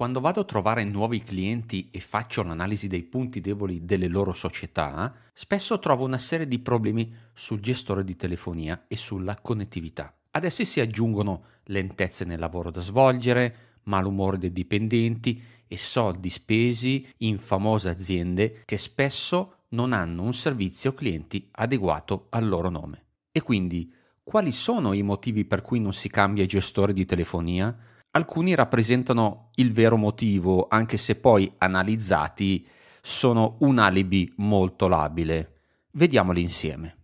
Quando vado a trovare nuovi clienti e faccio l'analisi dei punti deboli delle loro società, spesso trovo una serie di problemi sul gestore di telefonia e sulla connettività. Ad essi si aggiungono lentezze nel lavoro da svolgere, malumore dei dipendenti e soldi spesi in famose aziende che spesso non hanno un servizio clienti adeguato al loro nome. E quindi, quali sono i motivi per cui non si cambia gestore di telefonia? alcuni rappresentano il vero motivo, anche se poi analizzati sono un alibi molto labile. Vediamoli insieme.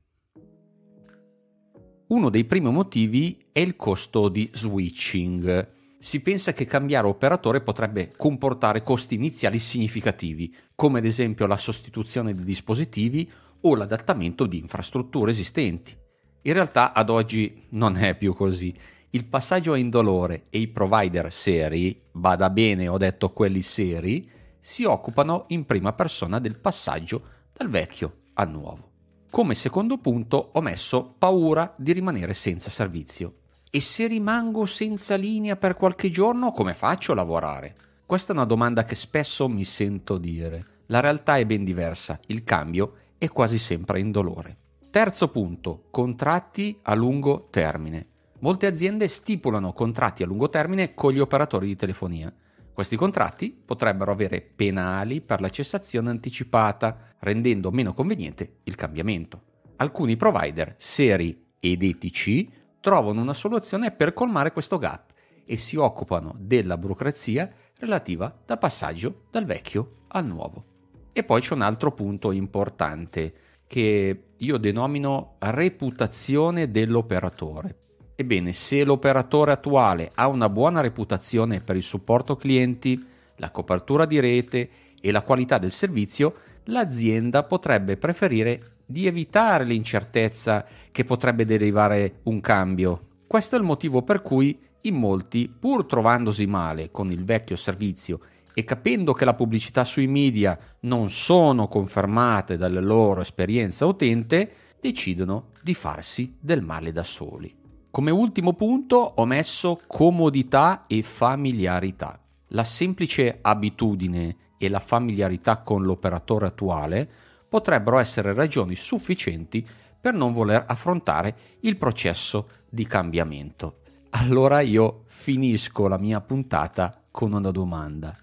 Uno dei primi motivi è il costo di switching. Si pensa che cambiare operatore potrebbe comportare costi iniziali significativi, come ad esempio la sostituzione di dispositivi o l'adattamento di infrastrutture esistenti. In realtà ad oggi non è più così il passaggio è indolore e i provider seri, bada bene, ho detto quelli seri, si occupano in prima persona del passaggio dal vecchio al nuovo. Come secondo punto ho messo paura di rimanere senza servizio. E se rimango senza linea per qualche giorno, come faccio a lavorare? Questa è una domanda che spesso mi sento dire. La realtà è ben diversa, il cambio è quasi sempre indolore. Terzo punto, contratti a lungo termine molte aziende stipulano contratti a lungo termine con gli operatori di telefonia. Questi contratti potrebbero avere penali per la cessazione anticipata, rendendo meno conveniente il cambiamento. Alcuni provider seri ed etici trovano una soluzione per colmare questo gap e si occupano della burocrazia relativa da passaggio dal vecchio al nuovo. E poi c'è un altro punto importante che io denomino reputazione dell'operatore, Ebbene, se l'operatore attuale ha una buona reputazione per il supporto clienti, la copertura di rete e la qualità del servizio, l'azienda potrebbe preferire di evitare l'incertezza che potrebbe derivare un cambio. Questo è il motivo per cui in molti, pur trovandosi male con il vecchio servizio e capendo che la pubblicità sui media non sono confermate dalla loro esperienza utente, decidono di farsi del male da soli. Come ultimo punto ho messo comodità e familiarità. La semplice abitudine e la familiarità con l'operatore attuale potrebbero essere ragioni sufficienti per non voler affrontare il processo di cambiamento. Allora io finisco la mia puntata con una domanda.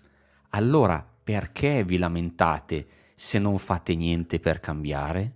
Allora perché vi lamentate se non fate niente per cambiare?